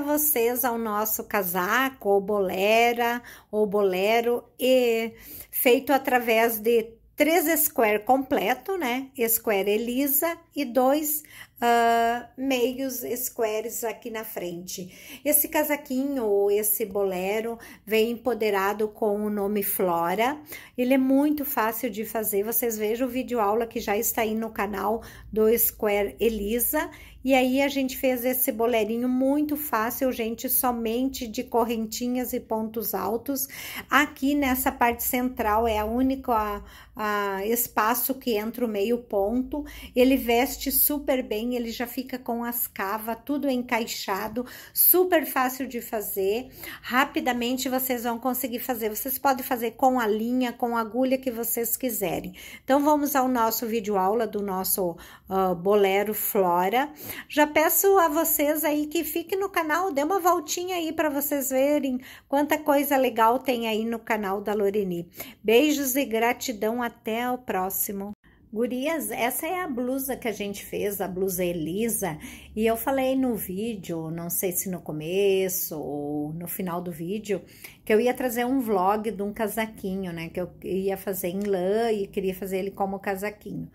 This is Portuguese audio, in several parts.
vocês ao nosso casaco ou bolera ou bolero e feito através de três square completo, né? Square Elisa e dois uh, meios squares aqui na frente. Esse casaquinho ou esse bolero vem empoderado com o nome Flora. Ele é muito fácil de fazer. Vocês vejam o vídeo aula que já está aí no canal do Square Elisa e aí a gente fez esse boleirinho muito fácil, gente, somente de correntinhas e pontos altos. Aqui nessa parte central é a única ah, espaço que entra o meio ponto, ele veste super bem, ele já fica com as cavas, tudo encaixado, super fácil de fazer, rapidamente vocês vão conseguir fazer, vocês podem fazer com a linha, com a agulha que vocês quiserem. Então, vamos ao nosso vídeo aula do nosso uh, Bolero Flora. Já peço a vocês aí que fiquem no canal, dê uma voltinha aí para vocês verem quanta coisa legal tem aí no canal da Loreni. Beijos e gratidão a até o próximo. Gurias, essa é a blusa que a gente fez, a blusa Elisa, e eu falei no vídeo, não sei se no começo ou no final do vídeo, que eu ia trazer um vlog de um casaquinho, né, que eu ia fazer em lã e queria fazer ele como casaquinho.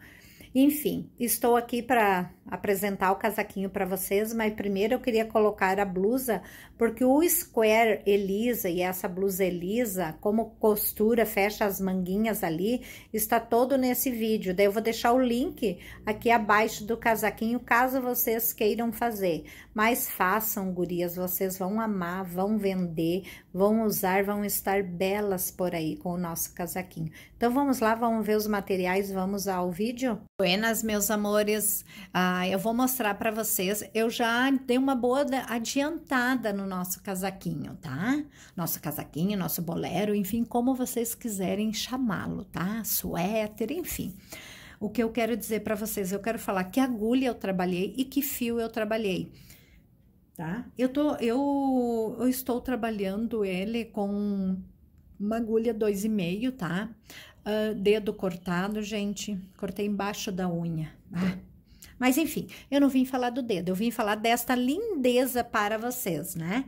Enfim, estou aqui para apresentar o casaquinho para vocês, mas primeiro eu queria colocar a blusa, porque o square Elisa e essa blusa Elisa, como costura, fecha as manguinhas ali, está todo nesse vídeo. Daí eu vou deixar o link aqui abaixo do casaquinho, caso vocês queiram fazer. Mas façam, gurias, vocês vão amar, vão vender, vão usar, vão estar belas por aí com o nosso casaquinho. Então vamos lá, vamos ver os materiais, vamos ao vídeo. Buenas, meus amores. Ah, eu vou mostrar para vocês. Eu já dei uma boa adiantada no nosso casaquinho, tá? Nosso casaquinho, nosso bolero, enfim, como vocês quiserem chamá-lo, tá? Suéter, enfim. O que eu quero dizer para vocês, eu quero falar que agulha eu trabalhei e que fio eu trabalhei tá? Eu, tô, eu, eu estou trabalhando ele com uma agulha 2,5, tá? Uh, dedo cortado, gente. Cortei embaixo da unha. Ah, mas enfim, eu não vim falar do dedo, eu vim falar desta lindeza para vocês, né?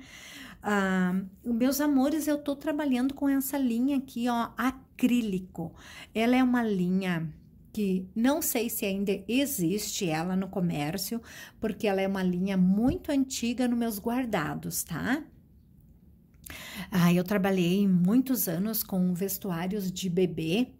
Ah, meus amores, eu tô trabalhando com essa linha aqui, ó, acrílico. Ela é uma linha que não sei se ainda existe ela no comércio, porque ela é uma linha muito antiga nos meus guardados, tá? Ah, eu trabalhei muitos anos com vestuários de bebê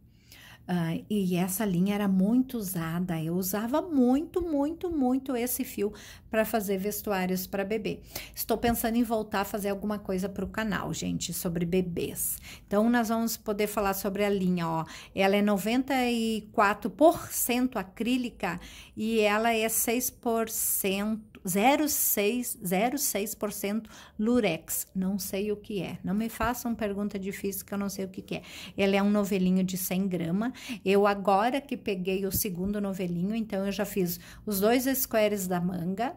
Uh, e essa linha era muito usada. Eu usava muito, muito, muito esse fio para fazer vestuários para bebê. Estou pensando em voltar a fazer alguma coisa para o canal, gente, sobre bebês. Então, nós vamos poder falar sobre a linha, ó. Ela é 94% acrílica e ela é 6% 0,6% lurex. Não sei o que é. Não me façam pergunta difícil que eu não sei o que, que é. Ele é um novelinho de 100 gramas. Eu agora que peguei o segundo novelinho, então eu já fiz os dois squares da manga,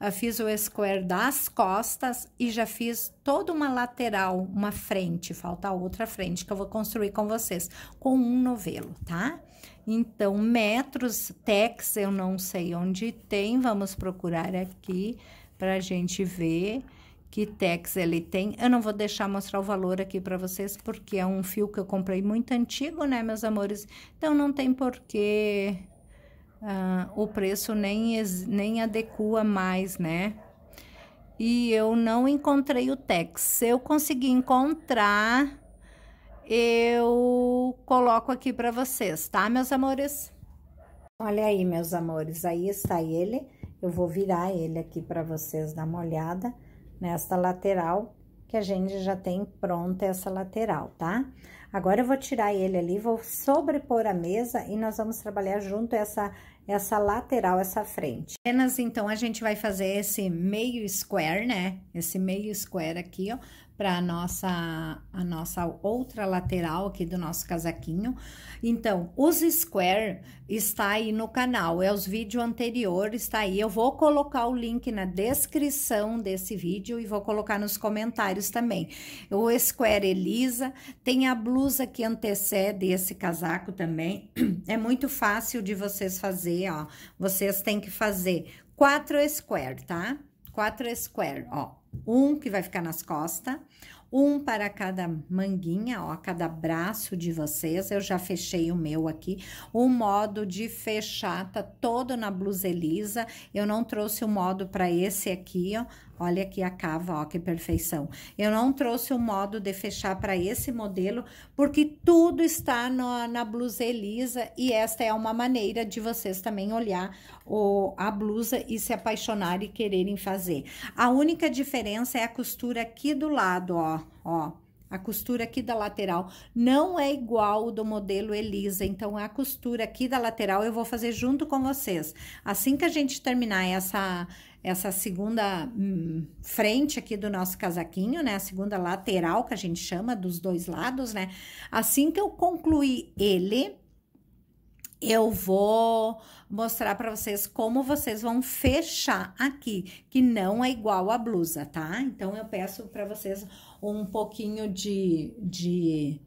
ah, fiz o square das costas e já fiz toda uma lateral, uma frente. Falta outra frente que eu vou construir com vocês com um novelo, tá? Então, metros, tex, eu não sei onde tem, vamos procurar aqui para a gente ver que tex ele tem. Eu não vou deixar mostrar o valor aqui para vocês, porque é um fio que eu comprei muito antigo, né, meus amores? Então, não tem porquê ah, o preço nem, nem adequa mais, né? E eu não encontrei o tex. Se eu conseguir encontrar eu coloco aqui para vocês, tá, meus amores? Olha aí, meus amores, aí está ele. Eu vou virar ele aqui para vocês dar uma olhada nesta lateral, que a gente já tem pronta essa lateral, tá? Agora, eu vou tirar ele ali, vou sobrepor a mesa e nós vamos trabalhar junto essa, essa lateral, essa frente. Apenas, então, a gente vai fazer esse meio square, né? Esse meio square aqui, ó, para nossa, a nossa outra lateral aqui do nosso casaquinho. Então, os square está aí no canal, é os vídeos anteriores, está aí. Eu vou colocar o link na descrição desse vídeo e vou colocar nos comentários também. O square Elisa, tem a blusa que antecede esse casaco também. É muito fácil de vocês fazer, ó. Vocês têm que fazer quatro square, tá? Quatro square, ó um que vai ficar nas costas, um para cada manguinha, ó, cada braço de vocês. Eu já fechei o meu aqui. O modo de fechar tá todo na blusa Elisa. Eu não trouxe o modo para esse aqui, ó, Olha aqui a cava, ó, que perfeição. Eu não trouxe o um modo de fechar para esse modelo, porque tudo está no, na blusa Elisa e esta é uma maneira de vocês também olhar o, a blusa e se apaixonar e quererem fazer. A única diferença é a costura aqui do lado, ó, ó, a costura aqui da lateral não é igual do modelo Elisa, então a costura aqui da lateral eu vou fazer junto com vocês. Assim que a gente terminar essa essa segunda hum, frente aqui do nosso casaquinho, né? A segunda lateral que a gente chama dos dois lados, né? Assim que eu concluir ele, eu vou mostrar para vocês como vocês vão fechar aqui, que não é igual à blusa, tá? Então eu peço para vocês um pouquinho de, de,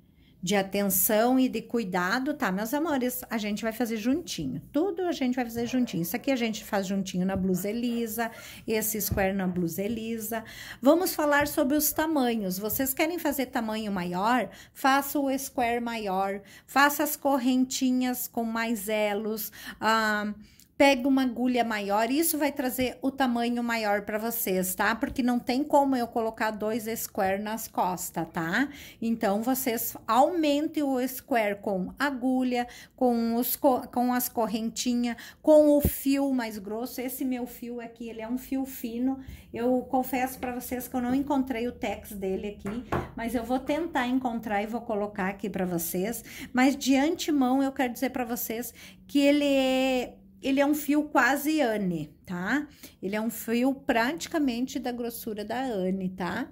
de atenção e de cuidado, tá, meus amores? A gente vai fazer juntinho. Tudo a gente vai fazer juntinho. Isso aqui a gente faz juntinho na blusa Elisa, esse square na blusa Elisa. Vamos falar sobre os tamanhos. Vocês querem fazer tamanho maior? Faça o square maior, faça as correntinhas com mais elos. Ah, pega uma agulha maior, isso vai trazer o tamanho maior para vocês, tá? Porque não tem como eu colocar dois square nas costas, tá? Então, vocês aumentem o square com agulha, com, os, com as correntinhas, com o fio mais grosso. Esse meu fio aqui, ele é um fio fino. Eu confesso para vocês que eu não encontrei o tex dele aqui, mas eu vou tentar encontrar e vou colocar aqui para vocês. Mas de antemão, eu quero dizer para vocês que ele é ele é um fio quase Anne, tá? Ele é um fio praticamente da grossura da Anne, tá?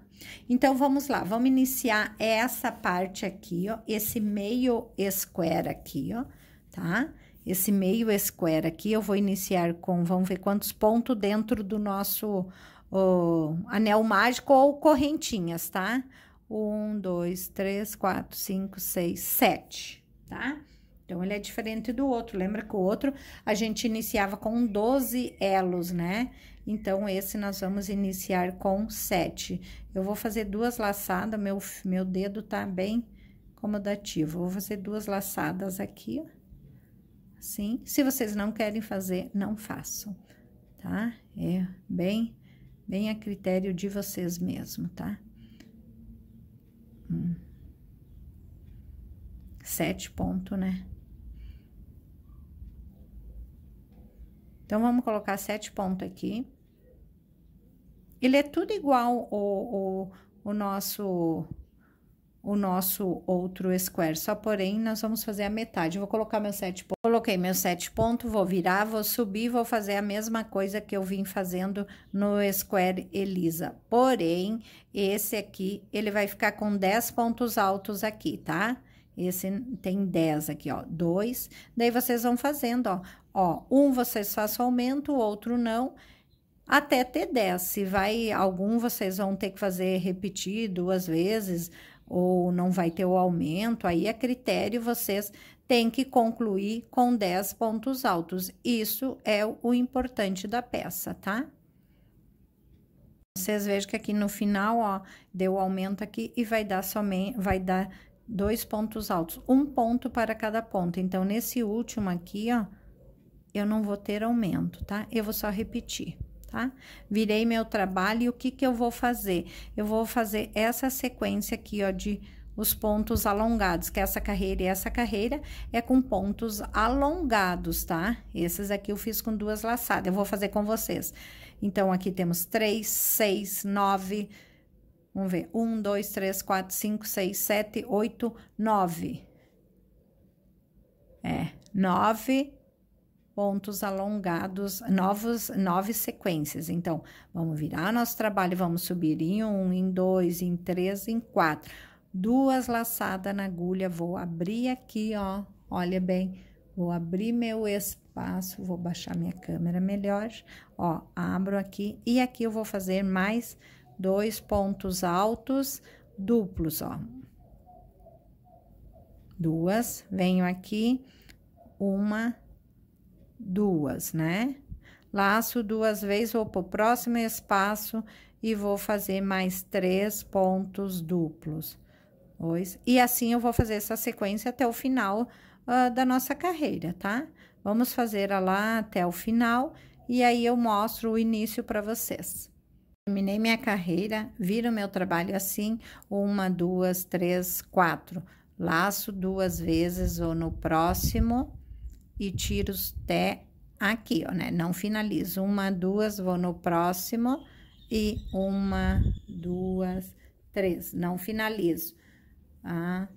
Então, vamos lá, vamos iniciar essa parte aqui, ó, esse meio square aqui, ó, tá? Esse meio square aqui, eu vou iniciar com, vamos ver quantos pontos dentro do nosso ó, anel mágico ou correntinhas, tá? Um, dois, três, quatro, cinco, seis, sete, Tá? Então, ele é diferente do outro. Lembra que o outro a gente iniciava com 12 elos, né? Então, esse nós vamos iniciar com 7. Eu vou fazer duas laçadas, meu, meu dedo tá bem acomodativo. Vou fazer duas laçadas aqui, Assim. Se vocês não querem fazer, não façam, tá? É bem, bem a critério de vocês mesmo, tá? Hum. Sete pontos, né? Então, vamos colocar sete pontos aqui. Ele é tudo igual o, o, o nosso o nosso outro square, só porém nós vamos fazer a metade. vou colocar meus sete pontos, coloquei meus sete pontos, vou virar, vou subir, vou fazer a mesma coisa que eu vim fazendo no square Elisa. Porém, esse aqui, ele vai ficar com dez pontos altos aqui, tá? Tá? Esse tem 10 aqui, ó, 2. Daí vocês vão fazendo, ó. Ó, um vocês façam aumento, o outro não, até ter 10. Se vai algum, vocês vão ter que fazer repetir duas vezes, ou não vai ter o aumento, aí a critério vocês têm que concluir com 10 pontos altos. Isso é o importante da peça, tá? Vocês vejam que aqui no final, ó, deu aumento aqui e vai dar somente, vai dar dois pontos altos, um ponto para cada ponto. Então, nesse último aqui, ó, eu não vou ter aumento, tá? Eu vou só repetir, tá? Virei meu trabalho e o que que eu vou fazer? Eu vou fazer essa sequência aqui, ó, de os pontos alongados, que essa carreira e essa carreira é com pontos alongados, tá? Esses aqui eu fiz com duas laçadas, eu vou fazer com vocês. Então, aqui temos três, seis, nove... Vamos ver. Um, dois, três, quatro, cinco, seis, sete, oito, nove. É, nove pontos alongados, novos, nove sequências. Então, vamos virar nosso trabalho, vamos subir em um, em dois, em três, em quatro. Duas laçadas na agulha, vou abrir aqui, ó, olha bem. Vou abrir meu espaço, vou baixar minha câmera melhor, ó, abro aqui e aqui eu vou fazer mais dois pontos altos duplos, ó. Duas, venho aqui, uma, duas, né? Laço duas vezes, vou pro próximo espaço e vou fazer mais três pontos duplos. Dois, e assim eu vou fazer essa sequência até o final uh, da nossa carreira, tá? Vamos fazer ela lá até o final e aí eu mostro o início para vocês. Terminei minha carreira, viro meu trabalho assim: uma, duas, três, quatro. Laço duas vezes ou no próximo e tiro até aqui, ó, né? Não finalizo. Uma, duas, vou no próximo e uma, duas, três. Não finalizo. Ah,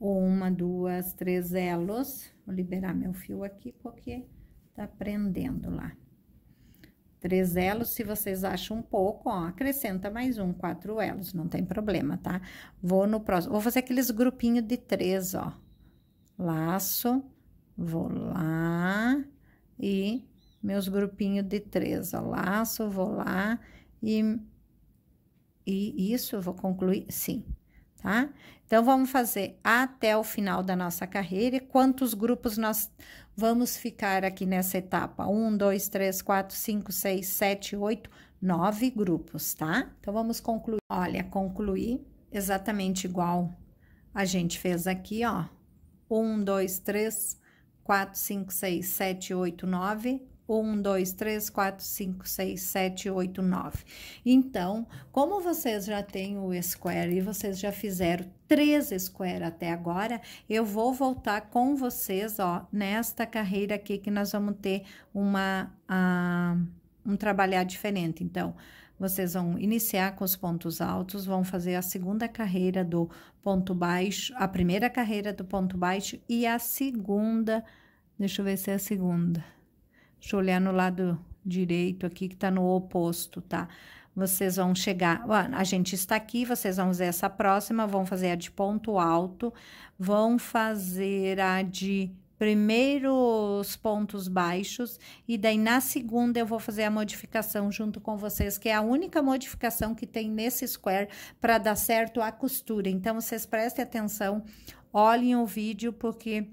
uma, duas, três elos. Vou liberar meu fio aqui porque tá prendendo lá. Três elos, se vocês acham um pouco, ó, acrescenta mais um, quatro elos, não tem problema, tá? Vou no próximo, vou fazer aqueles grupinhos de três, ó. Laço, vou lá e meus grupinhos de três, ó. Laço, vou lá e, e isso, vou concluir, sim, tá? Então, vamos fazer até o final da nossa carreira. Quantos grupos nós vamos ficar aqui nessa etapa? Um, dois, três, quatro, cinco, seis, sete, oito, nove grupos, tá? Então, vamos concluir. Olha, concluir exatamente igual a gente fez aqui, ó. Um, dois, três, quatro, cinco, seis, sete, oito, nove. 1, 2, 3, 4, 5, 6, 7, 8, 9. Então, como vocês já têm o square e vocês já fizeram três square até agora, eu vou voltar com vocês, ó, nesta carreira aqui que nós vamos ter uma, uh, um trabalhar diferente. Então, vocês vão iniciar com os pontos altos, vão fazer a segunda carreira do ponto baixo, a primeira carreira do ponto baixo e a segunda, deixa eu ver se é a segunda Deixa eu olhar no lado direito aqui, que tá no oposto, tá? Vocês vão chegar... a gente está aqui, vocês vão fazer essa próxima, vão fazer a de ponto alto, vão fazer a de primeiros pontos baixos e daí na segunda eu vou fazer a modificação junto com vocês, que é a única modificação que tem nesse square para dar certo a costura. Então vocês prestem atenção, olhem o vídeo porque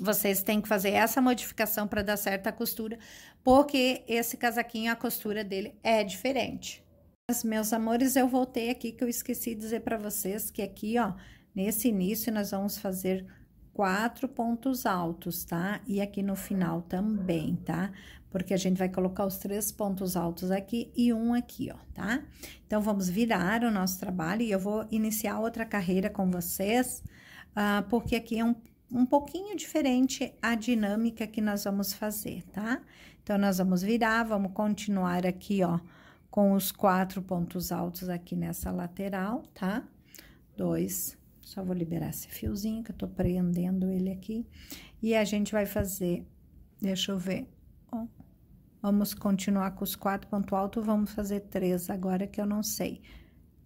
vocês têm que fazer essa modificação para dar certa costura, porque esse casaquinho, a costura dele é diferente. Mas, meus amores, eu voltei aqui que eu esqueci de dizer para vocês que aqui, ó, nesse início nós vamos fazer quatro pontos altos, tá? E aqui no final também, tá? Porque a gente vai colocar os três pontos altos aqui e um aqui, ó, tá? Então, vamos virar o nosso trabalho e eu vou iniciar outra carreira com vocês, uh, porque aqui é um um pouquinho diferente a dinâmica que nós vamos fazer, tá? Então, nós vamos virar, vamos continuar aqui, ó, com os quatro pontos altos aqui nessa lateral, tá? Dois, só vou liberar esse fiozinho que eu tô prendendo ele aqui. E a gente vai fazer, deixa eu ver, ó, vamos continuar com os quatro pontos altos, vamos fazer três agora que eu não sei.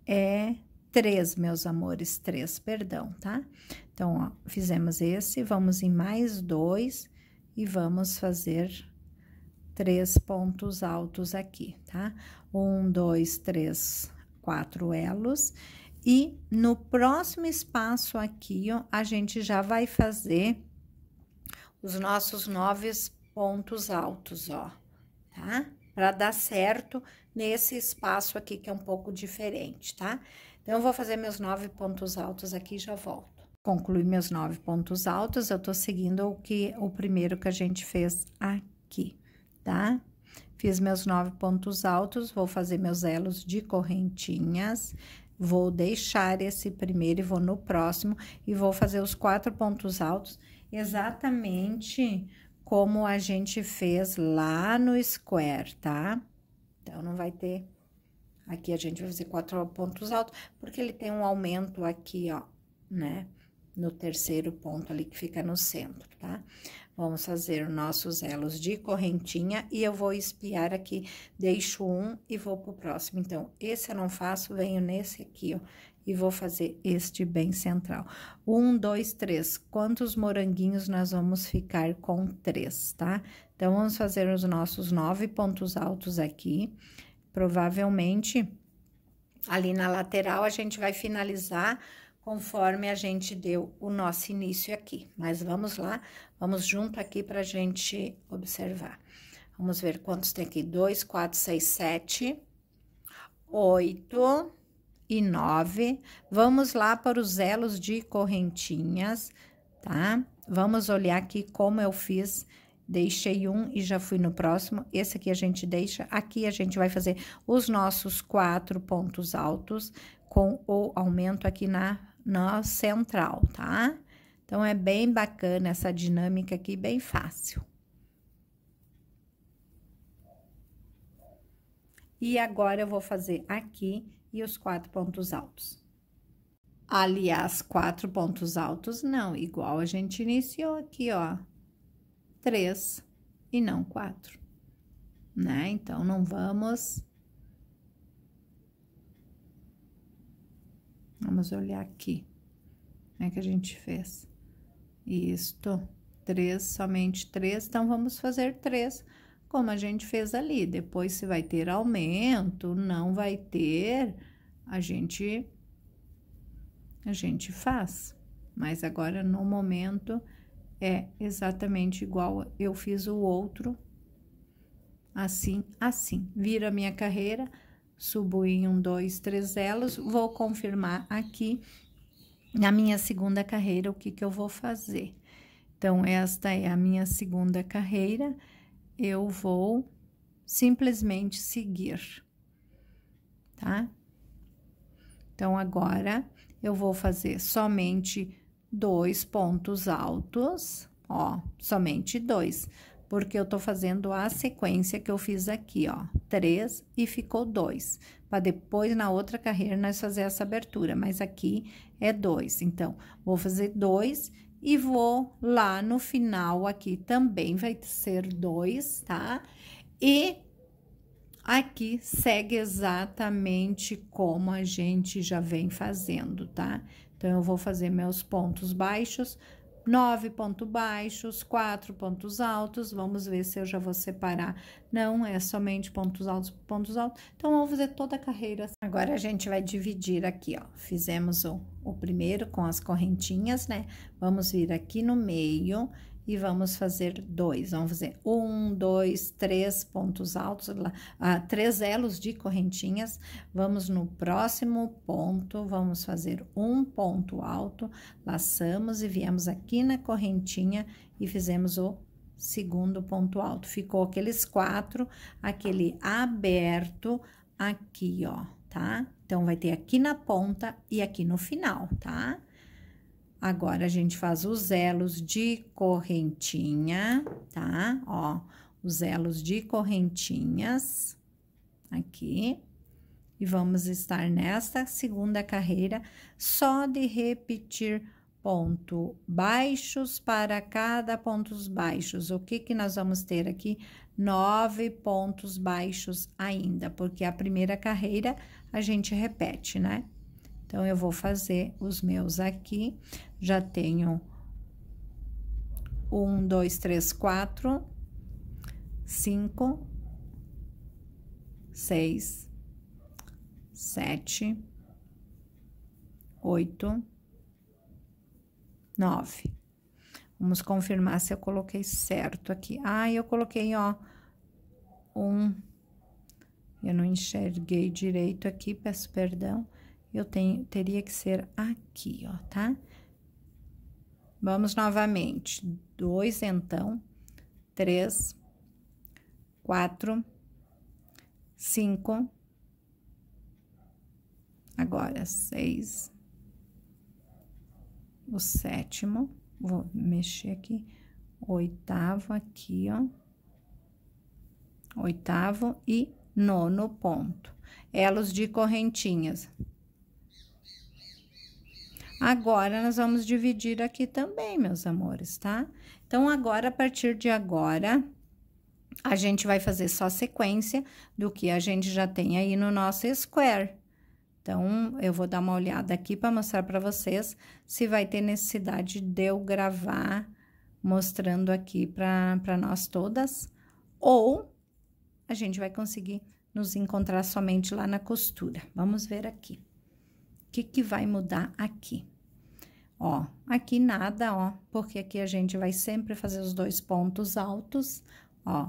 É três, meus amores, três, perdão, tá? Então, ó, fizemos esse, vamos em mais dois e vamos fazer três pontos altos aqui, tá? Um, dois, três, quatro elos. E no próximo espaço aqui, ó, a gente já vai fazer os nossos nove pontos altos, ó, tá? Para dar certo nesse espaço aqui que é um pouco diferente, tá? Então, eu vou fazer meus nove pontos altos aqui e já volto. Conclui meus nove pontos altos, eu tô seguindo o que o primeiro que a gente fez aqui, tá? Fiz meus nove pontos altos, vou fazer meus elos de correntinhas, vou deixar esse primeiro e vou no próximo e vou fazer os quatro pontos altos exatamente como a gente fez lá no square, tá? Então, não vai ter Aqui a gente vai fazer quatro pontos altos, porque ele tem um aumento aqui, ó, né? No terceiro ponto ali que fica no centro, tá? Vamos fazer nossos elos de correntinha e eu vou espiar aqui, deixo um e vou pro próximo. Então, esse eu não faço, venho nesse aqui, ó, e vou fazer este bem central. Um, dois, três. Quantos moranguinhos nós vamos ficar com três, tá? Então, vamos fazer os nossos nove pontos altos aqui. Aqui. Provavelmente ali na lateral a gente vai finalizar conforme a gente deu o nosso início aqui. Mas vamos lá, vamos junto aqui a gente observar. Vamos ver quantos tem aqui. 2, 4, 6, 7, 8 e 9. Vamos lá para os elos de correntinhas, tá? Vamos olhar aqui como eu fiz Deixei um e já fui no próximo. Esse aqui a gente deixa. Aqui a gente vai fazer os nossos quatro pontos altos com o aumento aqui na, na central, tá? Então, é bem bacana essa dinâmica aqui, bem fácil. E agora, eu vou fazer aqui e os quatro pontos altos. Aliás, quatro pontos altos não, igual a gente iniciou aqui, ó três e não quatro, né? Então, não vamos... Vamos olhar aqui, né, que a gente fez. Isto, três, somente três, então, vamos fazer três, como a gente fez ali. Depois, se vai ter aumento, não vai ter, a gente, a gente faz. Mas agora, no momento, é exatamente igual eu fiz o outro, assim, assim. Vira minha carreira, subo em um, dois, três elos, vou confirmar aqui na minha segunda carreira o que, que eu vou fazer. Então, esta é a minha segunda carreira, eu vou simplesmente seguir, tá? Então, agora eu vou fazer somente dois pontos altos, ó, somente dois, porque eu tô fazendo a sequência que eu fiz aqui, ó, três e ficou dois, para depois na outra carreira nós fazer essa abertura, mas aqui é dois, então, vou fazer dois e vou lá no final aqui também vai ser dois, tá? E aqui segue exatamente como a gente já vem fazendo, tá? Então, eu vou fazer meus pontos baixos, nove pontos baixos, quatro pontos altos. Vamos ver se eu já vou separar. Não, é somente pontos altos pontos altos. Então, vamos fazer toda a carreira. Agora, a gente vai dividir aqui, ó. Fizemos o, o primeiro com as correntinhas, né? Vamos vir aqui no meio e vamos fazer dois. Vamos fazer um, dois, três pontos altos, ah, três elos de correntinhas. Vamos no próximo ponto, vamos fazer um ponto alto, laçamos e viemos aqui na correntinha e fizemos o segundo ponto alto. Ficou aqueles quatro, aquele aberto aqui, ó, tá? Então, vai ter aqui na ponta e aqui no final, tá? Tá? Agora, a gente faz os elos de correntinha, tá? Ó, os elos de correntinhas aqui. E vamos estar nesta segunda carreira só de repetir ponto baixos para cada pontos baixos. O que que nós vamos ter aqui? Nove pontos baixos ainda, porque a primeira carreira a gente repete, né? Então, eu vou fazer os meus aqui já tenho um, dois, três, quatro, cinco, seis, sete, oito, nove. Vamos confirmar se eu coloquei certo aqui. Ah, eu coloquei, ó, um. Eu não enxerguei direito aqui, peço perdão. Eu tenho, teria que ser aqui, ó, tá? Tá? Vamos novamente. Dois, então. Três, quatro, cinco. Agora, seis. O sétimo. Vou mexer aqui. Oitavo aqui, ó. Oitavo e nono ponto. Elos de correntinhas. Agora, nós vamos dividir aqui também, meus amores, tá? Então, agora, a partir de agora, a gente vai fazer só sequência do que a gente já tem aí no nosso square. Então, eu vou dar uma olhada aqui para mostrar para vocês se vai ter necessidade de eu gravar mostrando aqui para nós todas, ou a gente vai conseguir nos encontrar somente lá na costura. Vamos ver aqui. O que, que vai mudar aqui? Ó, aqui nada, ó, porque aqui a gente vai sempre fazer os dois pontos altos, ó,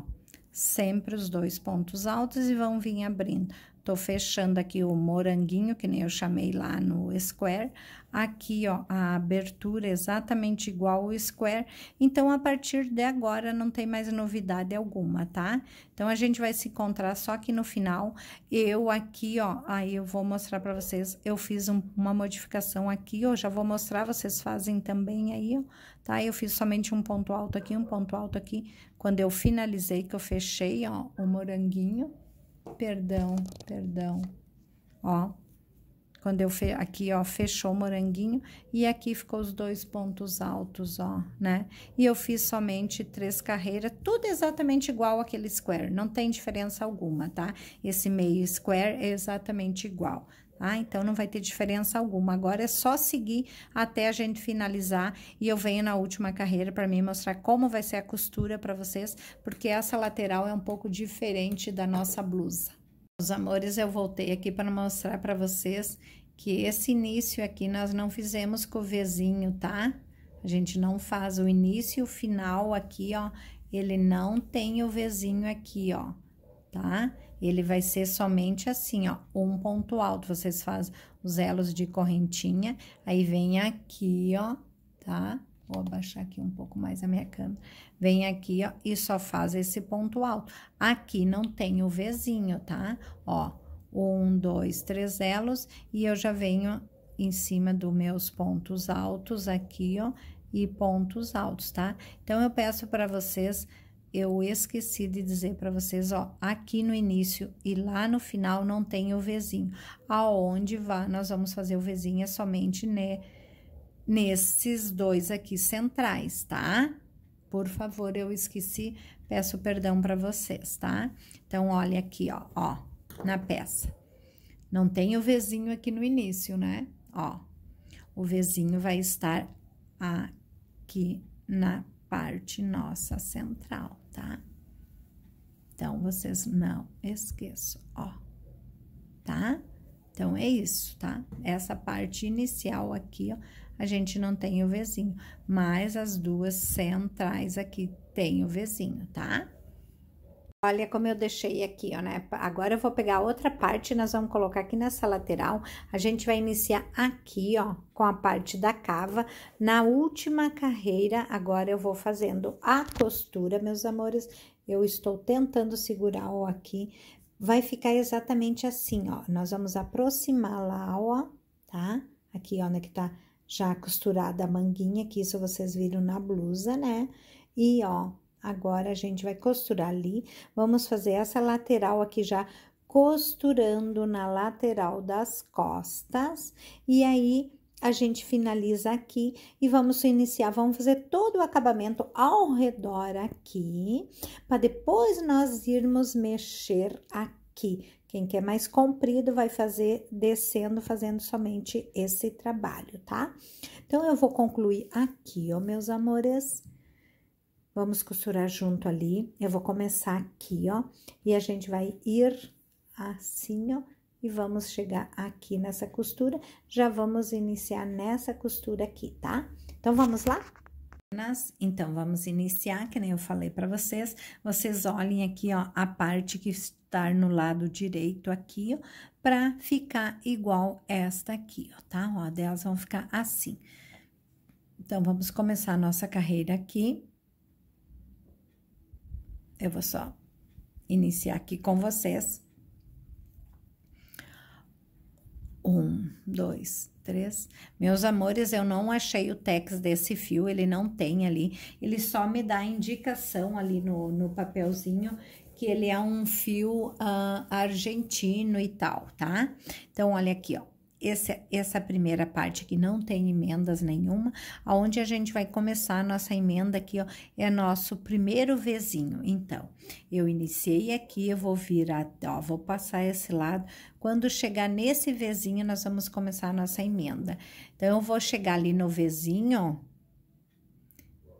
sempre os dois pontos altos e vão vir abrindo. Tô fechando aqui o moranguinho, que nem eu chamei lá no square. Aqui, ó, a abertura é exatamente igual ao square. Então, a partir de agora, não tem mais novidade alguma, tá? Então, a gente vai se encontrar só que no final. Eu aqui, ó, aí eu vou mostrar pra vocês. Eu fiz um, uma modificação aqui, ó, já vou mostrar, vocês fazem também aí, ó, tá? Eu fiz somente um ponto alto aqui, um ponto alto aqui. Quando eu finalizei, que eu fechei, ó, o moranguinho Perdão, perdão. Ó, quando eu fe... aqui, ó, fechou o moranguinho e aqui ficou os dois pontos altos, ó, né? E eu fiz somente três carreiras, tudo exatamente igual aquele square, não tem diferença alguma, tá? Esse meio square é exatamente igual. Tá? Então, não vai ter diferença alguma. Agora é só seguir até a gente finalizar e eu venho na última carreira para mim mostrar como vai ser a costura para vocês, porque essa lateral é um pouco diferente da nossa blusa. Os amores, eu voltei aqui para mostrar para vocês que esse início aqui nós não fizemos com o covezinho, tá? A gente não faz o início e o final aqui, ó, ele não tem o vezinho aqui, ó, tá? ele vai ser somente assim, ó, um ponto alto. Vocês fazem os elos de correntinha, aí vem aqui, ó, tá? Vou abaixar aqui um pouco mais a minha câmera. Vem aqui, ó, e só faz esse ponto alto. Aqui não tem o Vzinho, tá? Ó, um, dois, três elos, e eu já venho em cima dos meus pontos altos aqui, ó, e pontos altos, tá? Então, eu peço para vocês eu esqueci de dizer para vocês, ó, aqui no início e lá no final não tem o Vzinho. Aonde vá, nós vamos fazer o Vzinho é somente né, nesses dois aqui centrais, tá? Por favor, eu esqueci, peço perdão para vocês, tá? Então, olha aqui, ó, ó, na peça. Não tem o Vzinho aqui no início, né? Ó, o Vzinho vai estar aqui na parte nossa central tá? Então, vocês não esqueçam, ó, tá? Então, é isso, tá? Essa parte inicial aqui, ó, a gente não tem o Vzinho, mas as duas centrais aqui tem o Vzinho, tá? Olha como eu deixei aqui, ó, né? Agora eu vou pegar outra parte, nós vamos colocar aqui nessa lateral. A gente vai iniciar aqui, ó, com a parte da cava. Na última carreira, agora eu vou fazendo a costura, meus amores. Eu estou tentando segurar, ó, aqui. Vai ficar exatamente assim, ó. Nós vamos aproximar lá, ó, tá? Aqui, ó, né, que tá já costurada a manguinha, que isso vocês viram na blusa, né? E, ó, Agora, a gente vai costurar ali, vamos fazer essa lateral aqui já costurando na lateral das costas. E aí, a gente finaliza aqui e vamos iniciar, vamos fazer todo o acabamento ao redor aqui, para depois nós irmos mexer aqui. Quem quer mais comprido vai fazer descendo, fazendo somente esse trabalho, tá? Então, eu vou concluir aqui, ó, meus amores. Vamos costurar junto ali. Eu vou começar aqui, ó, e a gente vai ir assim, ó, e vamos chegar aqui nessa costura. Já vamos iniciar nessa costura aqui, tá? Então, vamos lá? Então, vamos iniciar, que nem eu falei para vocês. Vocês olhem aqui, ó, a parte que está no lado direito aqui, ó, pra ficar igual esta aqui, ó, tá? Ó, delas vão ficar assim. Então, vamos começar a nossa carreira aqui. Eu vou só iniciar aqui com vocês. Um, dois, três. Meus amores, eu não achei o tex desse fio, ele não tem ali. Ele só me dá indicação ali no, no papelzinho que ele é um fio uh, argentino e tal, tá? Então, olha aqui, ó esse, essa primeira parte que não tem emendas nenhuma, aonde a gente vai começar a nossa emenda aqui, ó, é nosso primeiro vizinho. Então, eu iniciei aqui, eu vou virar, ó, vou passar esse lado. Quando chegar nesse vizinho, nós vamos começar a nossa emenda. Então, eu vou chegar ali no vizinho,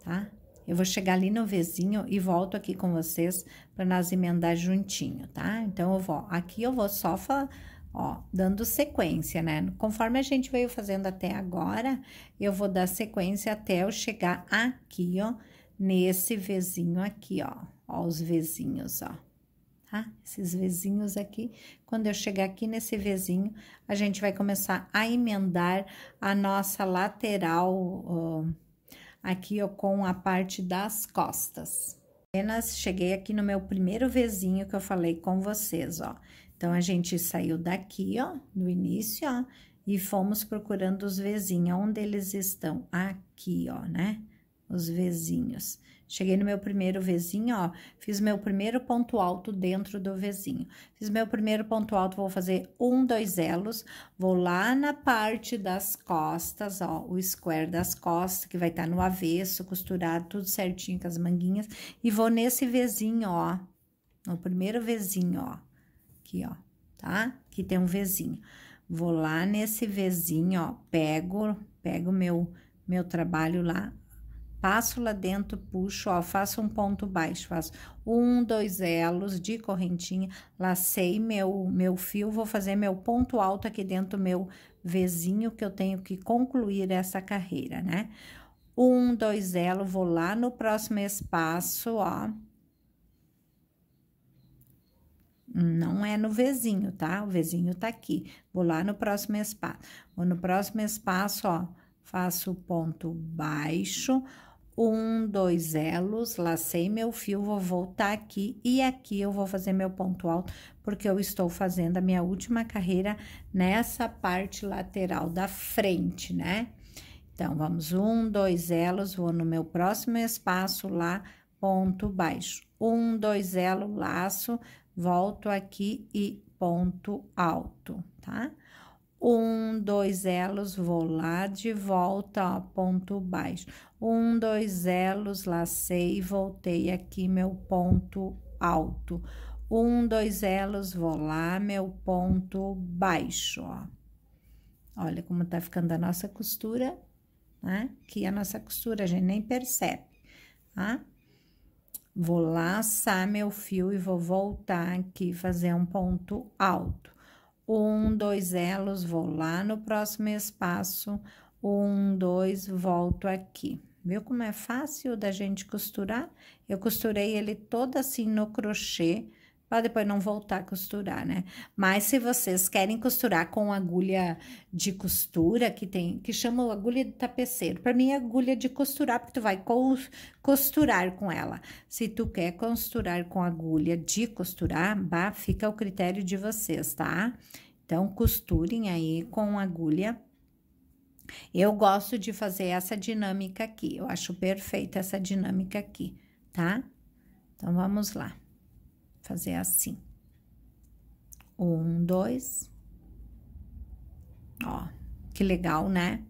tá? Eu vou chegar ali no vizinho e volto aqui com vocês para nós emendar juntinho, tá? Então, eu vou, aqui eu vou só falar Ó, dando sequência, né? Conforme a gente veio fazendo até agora, eu vou dar sequência até eu chegar aqui, ó, nesse vizinho aqui, ó. Ó, os vizinhos, ó. Tá? Esses vizinhos aqui. Quando eu chegar aqui nesse vizinho, a gente vai começar a emendar a nossa lateral ó, aqui, ó, com a parte das costas. Apenas cheguei aqui no meu primeiro vizinho que eu falei com vocês, ó. Então, a gente saiu daqui, ó, do início, ó, e fomos procurando os vizinhos. Onde eles estão? Aqui, ó, né? Os vizinhos. Cheguei no meu primeiro vizinho, ó, fiz meu primeiro ponto alto dentro do vizinho. Fiz meu primeiro ponto alto, vou fazer um, dois elos, vou lá na parte das costas, ó, o square das costas, que vai estar tá no avesso, costurado, tudo certinho com as manguinhas, e vou nesse vizinho, ó, no primeiro vizinho, ó aqui, ó, tá? Que tem um vizinho. Vou lá nesse vizinho, ó, pego, pego meu, meu trabalho lá, passo lá dentro, puxo, ó, faço um ponto baixo, faço um, dois elos de correntinha, lacei meu, meu fio, vou fazer meu ponto alto aqui dentro do meu vizinho que eu tenho que concluir essa carreira, né? Um, dois elos, vou lá no próximo espaço, ó, não é no vizinho, tá? O vizinho tá aqui. Vou lá no próximo espaço. Vou no próximo espaço, ó, faço ponto baixo, um, dois elos, lacei meu fio, vou voltar aqui e aqui eu vou fazer meu ponto alto, porque eu estou fazendo a minha última carreira nessa parte lateral da frente, né? Então, vamos um, dois elos, vou no meu próximo espaço lá, ponto baixo. Um, dois elos. laço, volto aqui e ponto alto, tá? Um, dois elos, vou lá de volta, ó, ponto baixo. Um, dois elos, lacei, voltei aqui meu ponto alto. Um, dois elos, vou lá, meu ponto baixo, ó. Olha como tá ficando a nossa costura, né? Que a nossa costura a gente nem percebe, tá? Vou laçar meu fio e vou voltar aqui fazer um ponto alto. Um, dois elos, vou lá no próximo espaço. Um, dois, volto aqui. Viu como é fácil da gente costurar? Eu costurei ele todo assim no crochê para depois não voltar a costurar, né? Mas se vocês querem costurar com agulha de costura, que tem, que chama agulha de tapeceiro, para mim é agulha de costurar, porque tu vai costurar com ela. Se tu quer costurar com agulha de costurar, bah, fica ao critério de vocês, tá? Então, costurem aí com agulha eu gosto de fazer essa dinâmica aqui, eu acho perfeita essa dinâmica aqui, tá? Então vamos lá fazer assim. Um, dois. Ó, que legal, né?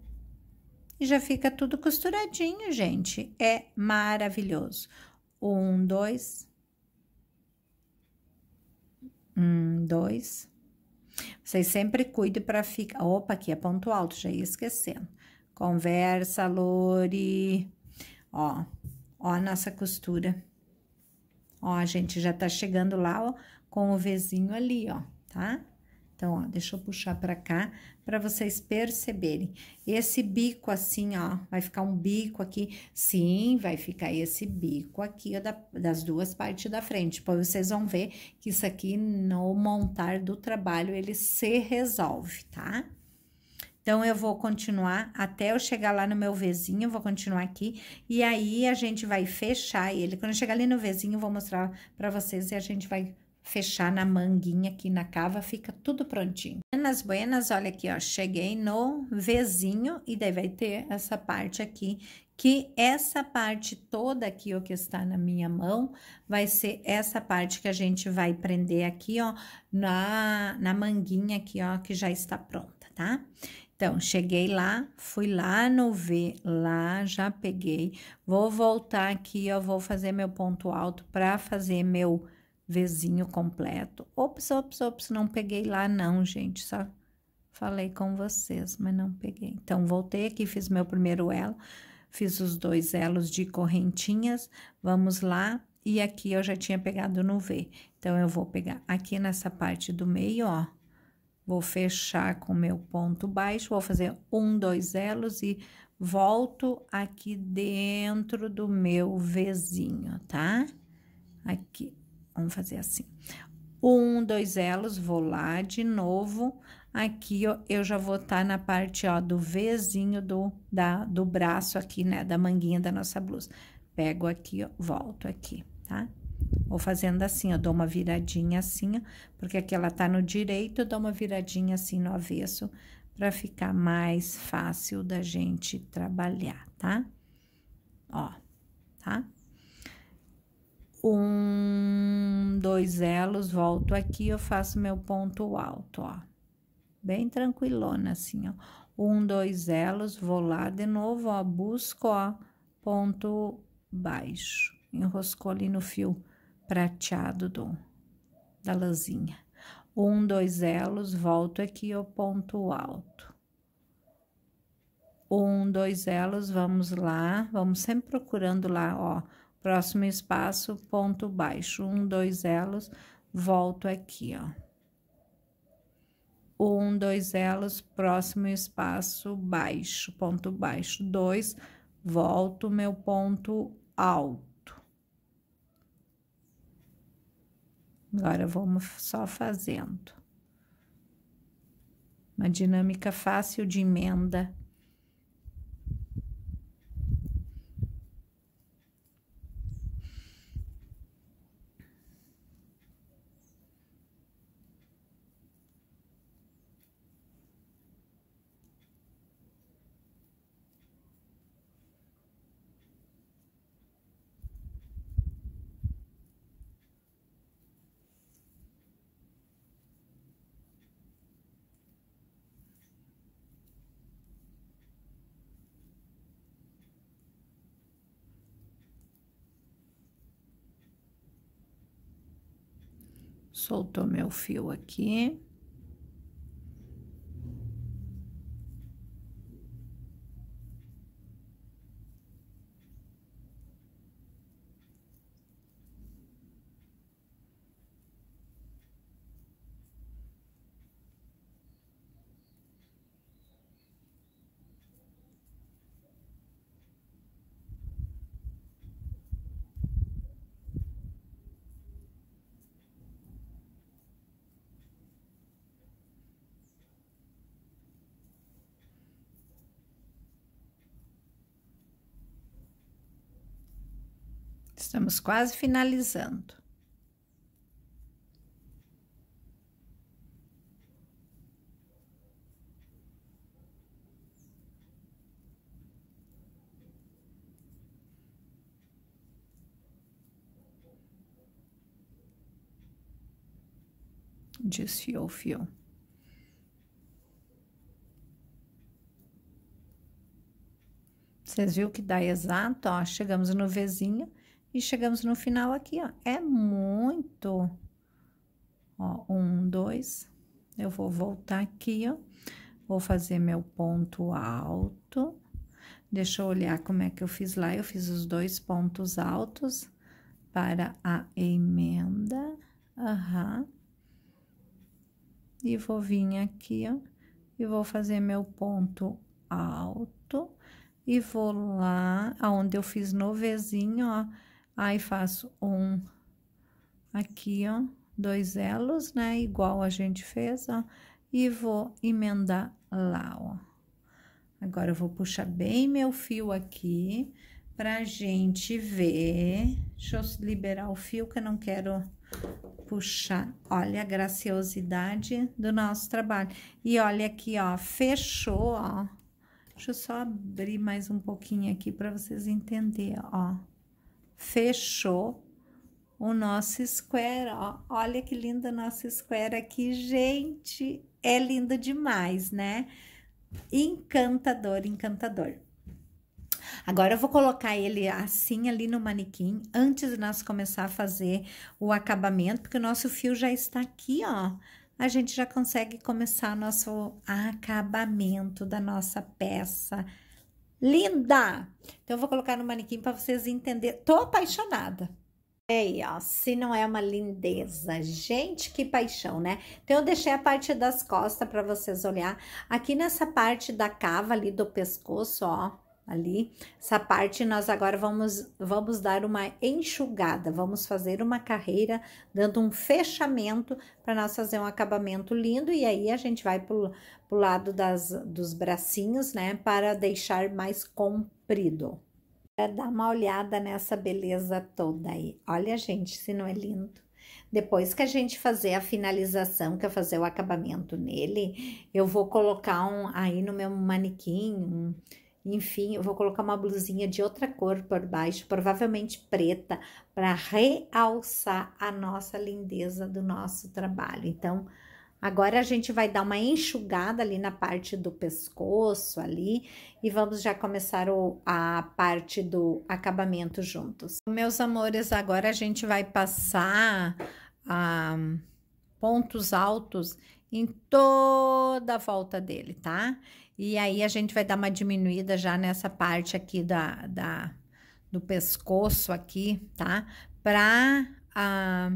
E já fica tudo costuradinho, gente. É maravilhoso. Um, dois. Um, dois. Vocês sempre cuidem para ficar... Opa, aqui é ponto alto, já ia esquecendo. Conversa, Lori. Ó, ó a nossa costura. Ó, a gente já tá chegando lá, ó, com o Vzinho ali, ó, tá? Então, ó, deixa eu puxar pra cá pra vocês perceberem. Esse bico assim, ó, vai ficar um bico aqui. Sim, vai ficar esse bico aqui, ó, da, das duas partes da frente. Depois vocês vão ver que isso aqui, no montar do trabalho, ele se resolve, tá? Tá? Então, eu vou continuar até eu chegar lá no meu Vzinho, vou continuar aqui. E aí, a gente vai fechar ele. Quando eu chegar ali no Vzinho, eu vou mostrar para vocês e a gente vai fechar na manguinha aqui na cava, fica tudo prontinho. Buenas, buenas, olha aqui, ó, cheguei no Vzinho e daí vai ter essa parte aqui que essa parte toda aqui, o que está na minha mão, vai ser essa parte que a gente vai prender aqui, ó, na, na manguinha aqui, ó, que já está pronta, tá? Então, cheguei lá, fui lá no V, lá já peguei. Vou voltar aqui, eu vou fazer meu ponto alto para fazer meu Vzinho completo. Ops, ops, ops, não peguei lá não, gente, só falei com vocês, mas não peguei. Então, voltei aqui, fiz meu primeiro elo, fiz os dois elos de correntinhas, vamos lá. E aqui eu já tinha pegado no V, então eu vou pegar aqui nessa parte do meio, ó Vou fechar com meu ponto baixo, vou fazer um, dois elos e volto aqui dentro do meu Vzinho, tá? Aqui, vamos fazer assim. Um, dois elos, vou lá de novo. Aqui, ó, eu já vou estar tá na parte, ó, do Vzinho do, da, do braço aqui, né? Da manguinha da nossa blusa. Pego aqui, ó, volto aqui, tá? Vou fazendo assim, eu dou uma viradinha assim, porque aqui ela tá no direito, eu dou uma viradinha assim no avesso, pra ficar mais fácil da gente trabalhar, tá? Ó, tá? Um, dois elos, volto aqui, eu faço meu ponto alto, ó. Bem tranquilona assim, ó. Um, dois elos, vou lá de novo, ó, busco, ó, ponto baixo. Enroscou ali no fio prateado do, da lãzinha. Um, dois elos, volto aqui o ponto alto. Um, dois elos, vamos lá, vamos sempre procurando lá, ó, próximo espaço, ponto baixo. Um, dois elos, volto aqui, ó. Um, dois elos, próximo espaço, baixo, ponto baixo. Dois, volto meu ponto alto Agora vamos só fazendo. Uma dinâmica fácil de emenda Soltou meu fio aqui. Estamos quase finalizando. Desfiou o fio. Vocês viram que dá exato, ó, chegamos no Vzinho e chegamos no final aqui, ó. É muito. Ó, um, dois. Eu vou voltar aqui, ó. Vou fazer meu ponto alto. Deixa eu olhar como é que eu fiz lá. Eu fiz os dois pontos altos para a emenda. Aham. E vou vir aqui, ó. E vou fazer meu ponto alto. E vou lá, aonde eu fiz no vizinho, ó Aí, faço um aqui, ó, dois elos, né? Igual a gente fez, ó. E vou emendar lá, ó. Agora, eu vou puxar bem meu fio aqui pra gente ver. Deixa eu liberar o fio que eu não quero puxar. Olha a graciosidade do nosso trabalho. E olha aqui, ó, fechou, ó. Deixa eu só abrir mais um pouquinho aqui para vocês entenderem, ó fechou o nosso square. Ó, olha que linda nosso square aqui, gente. É lindo demais, né? Encantador, encantador. Agora eu vou colocar ele assim ali no manequim, antes de nós começar a fazer o acabamento, porque o nosso fio já está aqui, ó. A gente já consegue começar o nosso acabamento da nossa peça linda. Então, eu vou colocar no manequim para vocês entenderem. Tô apaixonada. Aí, ó, se não é uma lindeza, gente, que paixão, né? Então, eu deixei a parte das costas para vocês olhar. Aqui nessa parte da cava ali do pescoço, ó, ali. Essa parte nós agora vamos, vamos dar uma enxugada, vamos fazer uma carreira dando um fechamento para nós fazer um acabamento lindo e aí a gente vai para o lado das, dos bracinhos, né, para deixar mais comprido. É dar uma olhada nessa beleza toda aí. Olha, gente, se não é lindo. Depois que a gente fazer a finalização, que eu fazer o acabamento nele, eu vou colocar um aí no meu manequim, um, enfim, eu vou colocar uma blusinha de outra cor por baixo, provavelmente preta, para realçar a nossa lindeza do nosso trabalho. Então, agora a gente vai dar uma enxugada ali na parte do pescoço ali e vamos já começar o, a parte do acabamento juntos. Meus amores, agora a gente vai passar ah, pontos altos em toda a volta dele, tá? Tá? E aí a gente vai dar uma diminuída já nessa parte aqui da, da do pescoço aqui, tá? Para ah,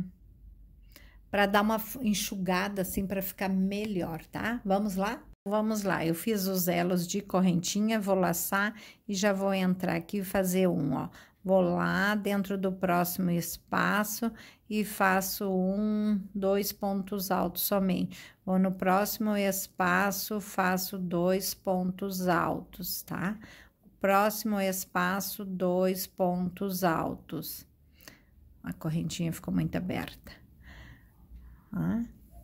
pra dar uma enxugada assim, pra ficar melhor, tá? Vamos lá? Vamos lá, eu fiz os elos de correntinha, vou laçar e já vou entrar aqui e fazer um, ó. Vou lá dentro do próximo espaço e faço um, dois pontos altos somente. Vou no próximo espaço, faço dois pontos altos, tá? Próximo espaço, dois pontos altos. A correntinha ficou muito aberta. Tá?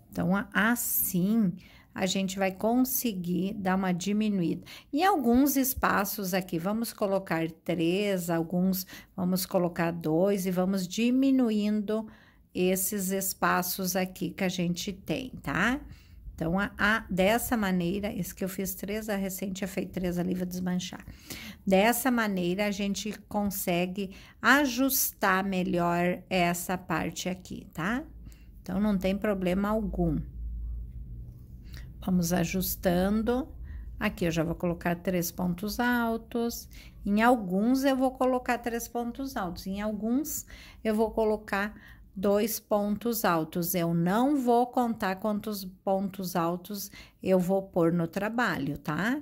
Então, assim, a gente vai conseguir dar uma diminuída. Em alguns espaços aqui, vamos colocar três, alguns vamos colocar dois e vamos diminuindo esses espaços aqui que a gente tem, tá? Então, a, a, dessa maneira, esse que eu fiz três, a recente fez três ali, vou desmanchar. Dessa maneira, a gente consegue ajustar melhor essa parte aqui, tá? Então, não tem problema algum. Vamos ajustando. Aqui eu já vou colocar três pontos altos. Em alguns eu vou colocar três pontos altos, em alguns eu vou colocar dois pontos altos. Eu não vou contar quantos pontos altos eu vou pôr no trabalho, tá?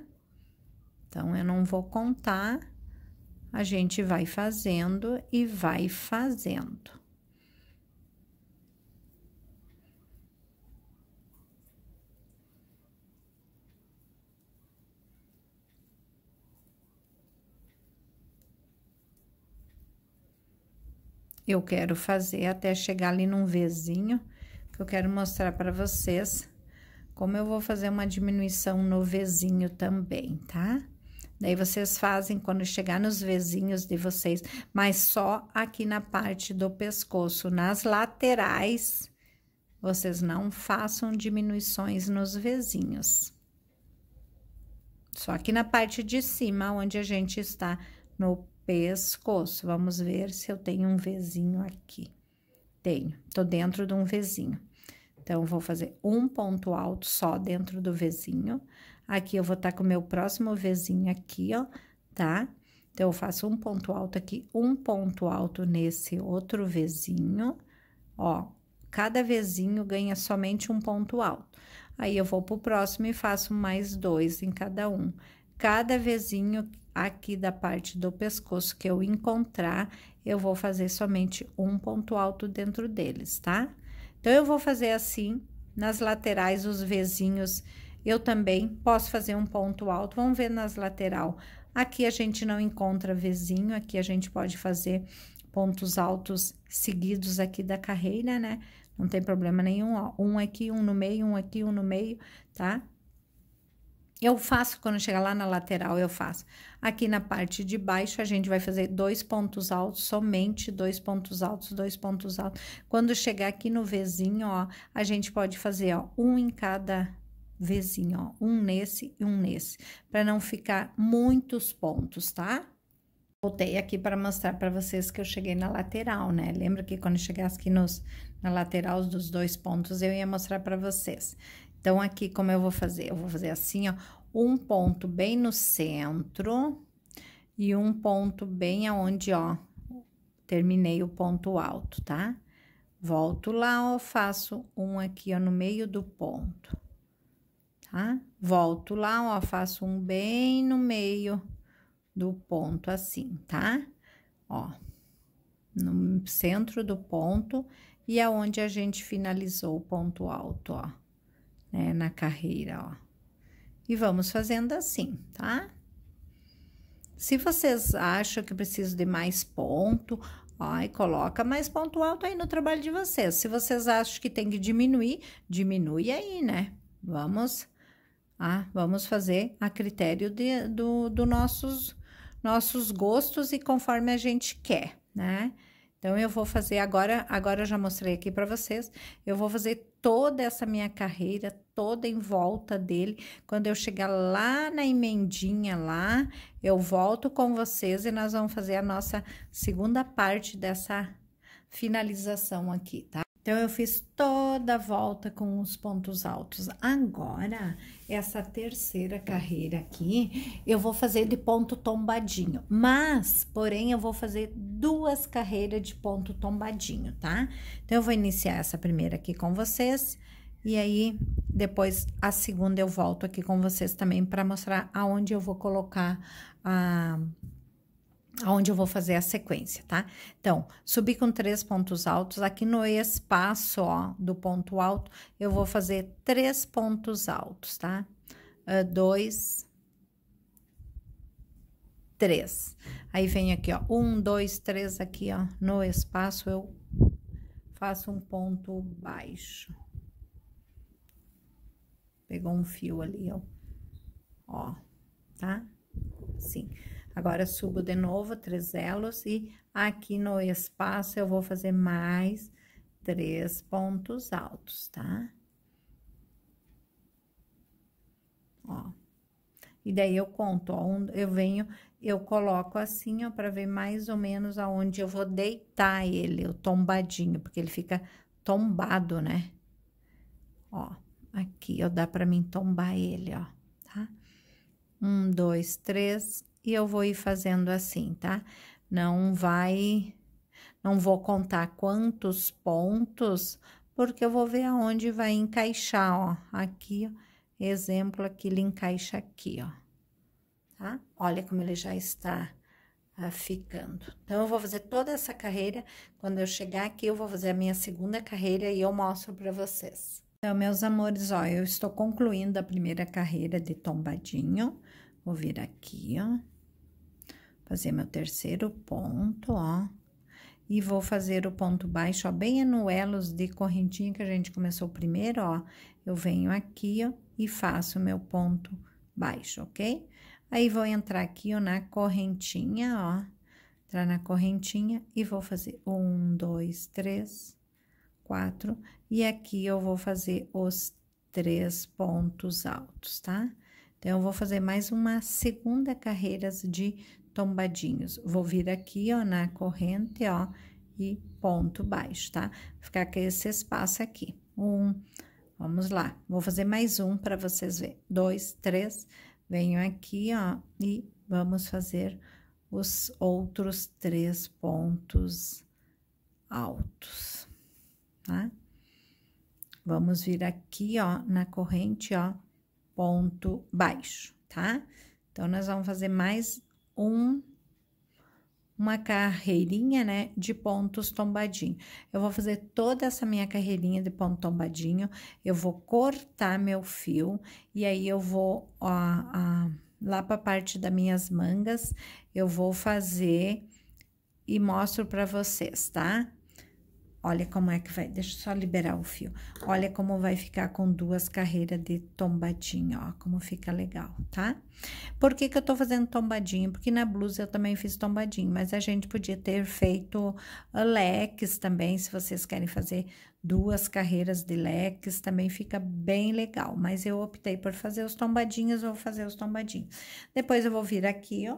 Então, eu não vou contar, a gente vai fazendo e vai fazendo. eu quero fazer até chegar ali num Vzinho, que eu quero mostrar para vocês como eu vou fazer uma diminuição no Vzinho também, tá? Daí, vocês fazem quando chegar nos Vzinhos de vocês, mas só aqui na parte do pescoço, nas laterais, vocês não façam diminuições nos Vzinhos. Só aqui na parte de cima, onde a gente está no pescoço. Vamos ver se eu tenho um Vzinho aqui. Tenho, tô dentro de um Vzinho. Então, vou fazer um ponto alto só dentro do Vzinho. Aqui eu vou estar tá com o meu próximo Vzinho aqui, ó, tá? Então, eu faço um ponto alto aqui, um ponto alto nesse outro Vzinho, ó. Cada Vzinho ganha somente um ponto alto. Aí, eu vou pro próximo e faço mais dois em cada um. Cada Vzinho aqui da parte do pescoço que eu encontrar, eu vou fazer somente um ponto alto dentro deles, tá? Então, eu vou fazer assim, nas laterais, os vizinhos, eu também posso fazer um ponto alto, vamos ver nas lateral. Aqui a gente não encontra vizinho, aqui a gente pode fazer pontos altos seguidos aqui da carreira, né? Não tem problema nenhum, ó, um aqui, um no meio, um aqui, um no meio, tá? Eu faço quando chegar lá na lateral, eu faço. Aqui na parte de baixo, a gente vai fazer dois pontos altos, somente dois pontos altos, dois pontos altos. Quando chegar aqui no Vzinho, ó, a gente pode fazer, ó, um em cada Vzinho, ó. Um nesse e um nesse, para não ficar muitos pontos, tá? Voltei aqui para mostrar para vocês que eu cheguei na lateral, né? Lembra que quando chegasse aqui nos, na lateral dos dois pontos, eu ia mostrar para vocês. Então, aqui, como eu vou fazer? Eu vou fazer assim, ó, um ponto bem no centro e um ponto bem aonde, ó, terminei o ponto alto, tá? Volto lá, ó, faço um aqui, ó, no meio do ponto, tá? Volto lá, ó, faço um bem no meio do ponto, assim, tá? Ó, no centro do ponto e aonde a gente finalizou o ponto alto, ó né, na carreira, ó. E vamos fazendo assim, tá? Se vocês acham que preciso de mais ponto, ó, e coloca mais ponto alto aí no trabalho de vocês. Se vocês acham que tem que diminuir, diminui aí, né? Vamos, ah, vamos fazer a critério de, do, do nossos, nossos gostos e conforme a gente quer, né? Então, eu vou fazer agora, agora eu já mostrei aqui para vocês, eu vou fazer toda essa minha carreira toda em volta dele. Quando eu chegar lá na emendinha lá, eu volto com vocês e nós vamos fazer a nossa segunda parte dessa finalização aqui, tá? Então, eu fiz toda a volta com os pontos altos. Agora, essa terceira carreira aqui, eu vou fazer de ponto tombadinho. Mas, porém, eu vou fazer duas carreiras de ponto tombadinho, tá? Então, eu vou iniciar essa primeira aqui com vocês. E aí, depois, a segunda eu volto aqui com vocês também para mostrar aonde eu vou colocar a onde eu vou fazer a sequência, tá? Então, subi com três pontos altos, aqui no espaço, ó, do ponto alto, eu vou fazer três pontos altos, tá? Uh, dois, três. Aí vem aqui, ó, um, dois, três, aqui, ó, no espaço, eu faço um ponto baixo. Pegou um fio ali, ó, ó, tá? Sim. Sim. Agora, subo de novo três elos e aqui no espaço eu vou fazer mais três pontos altos, tá? Ó. E daí eu conto, ó, eu venho, eu coloco assim, ó, para ver mais ou menos aonde eu vou deitar ele, o tombadinho, porque ele fica tombado, né? Ó, aqui, ó, dá para mim tombar ele, ó, tá? Um, dois, três, e eu vou ir fazendo assim, tá? Não vai, não vou contar quantos pontos, porque eu vou ver aonde vai encaixar, ó. Aqui, ó, exemplo aqui, ele encaixa aqui, ó. Tá? Olha como ele já está ah, ficando. Então, eu vou fazer toda essa carreira. Quando eu chegar aqui, eu vou fazer a minha segunda carreira e eu mostro para vocês. Então, meus amores, ó, eu estou concluindo a primeira carreira de tombadinho. Vou vir aqui, ó. Fazer meu terceiro ponto, ó. E vou fazer o ponto baixo, ó, bem elos de correntinha que a gente começou primeiro, ó. Eu venho aqui, ó, e faço meu ponto baixo, ok? Aí, vou entrar aqui, ó, na correntinha, ó. Entrar na correntinha e vou fazer um, dois, três, quatro. E aqui, eu vou fazer os três pontos altos, tá? Então, eu vou fazer mais uma segunda carreira de tombadinhos. Vou vir aqui, ó, na corrente, ó, e ponto baixo, tá? Ficar com esse espaço aqui. Um, vamos lá. Vou fazer mais um para vocês verem. Dois, três. Venho aqui, ó, e vamos fazer os outros três pontos altos, tá? Vamos vir aqui, ó, na corrente, ó, ponto baixo, tá? Então, nós vamos fazer mais um uma carreirinha, né, de pontos tombadinho. Eu vou fazer toda essa minha carreirinha de ponto tombadinho, eu vou cortar meu fio e aí eu vou, ó, ó lá para a parte das minhas mangas, eu vou fazer e mostro para vocês, tá? Olha como é que vai, deixa eu só liberar o fio. Olha como vai ficar com duas carreiras de tombadinho, ó, como fica legal, tá? Por que que eu tô fazendo tombadinho? Porque na blusa eu também fiz tombadinho, mas a gente podia ter feito ah, leques também, se vocês querem fazer duas carreiras de leques, também fica bem legal. Mas eu optei por fazer os tombadinhos, vou fazer os tombadinhos. Depois eu vou vir aqui, ó,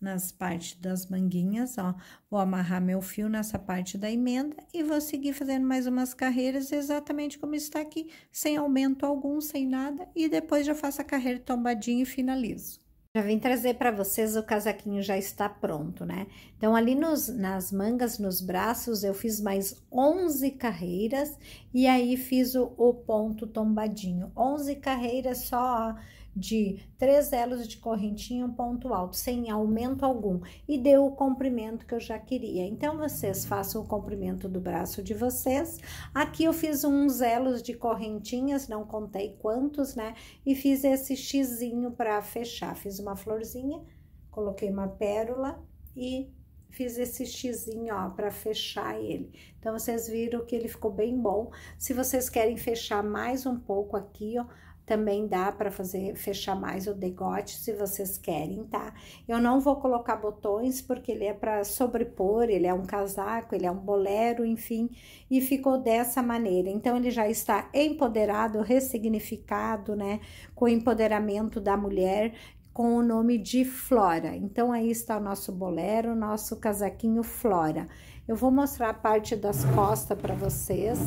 nas partes das manguinhas, ó. Vou amarrar meu fio nessa parte da emenda e vou seguir fazendo mais umas carreiras exatamente como está aqui, sem aumento algum, sem nada. E depois já faço a carreira tombadinha e finalizo. Já vim trazer para vocês, o casaquinho já está pronto, né? Então, ali nos, nas mangas, nos braços, eu fiz mais 11 carreiras e aí fiz o, o ponto tombadinho. 11 carreiras só, ó de três elos de correntinha, um ponto alto, sem aumento algum, e deu o comprimento que eu já queria. Então, vocês façam o comprimento do braço de vocês. Aqui eu fiz uns elos de correntinhas, não contei quantos, né? E fiz esse xizinho para fechar. Fiz uma florzinha, coloquei uma pérola e fiz esse xizinho, ó, para fechar ele. Então, vocês viram que ele ficou bem bom. Se vocês querem fechar mais um pouco aqui, ó, também dá para fazer fechar mais o degote se vocês querem, tá? Eu não vou colocar botões porque ele é para sobrepor, ele é um casaco, ele é um bolero, enfim, e ficou dessa maneira. Então ele já está empoderado, ressignificado, né, com o empoderamento da mulher com o nome de Flora. Então aí está o nosso bolero, nosso casaquinho Flora. Eu vou mostrar a parte das costas para vocês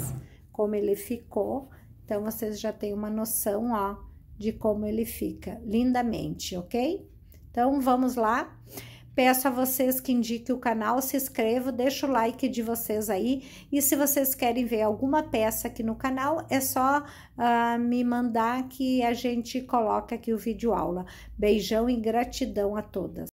como ele ficou então, vocês já têm uma noção, ó, de como ele fica lindamente, ok? Então, vamos lá. Peço a vocês que indiquem o canal, se inscrevam, deixa o like de vocês aí. E se vocês querem ver alguma peça aqui no canal, é só uh, me mandar que a gente coloca aqui o vídeo aula. Beijão e gratidão a todas.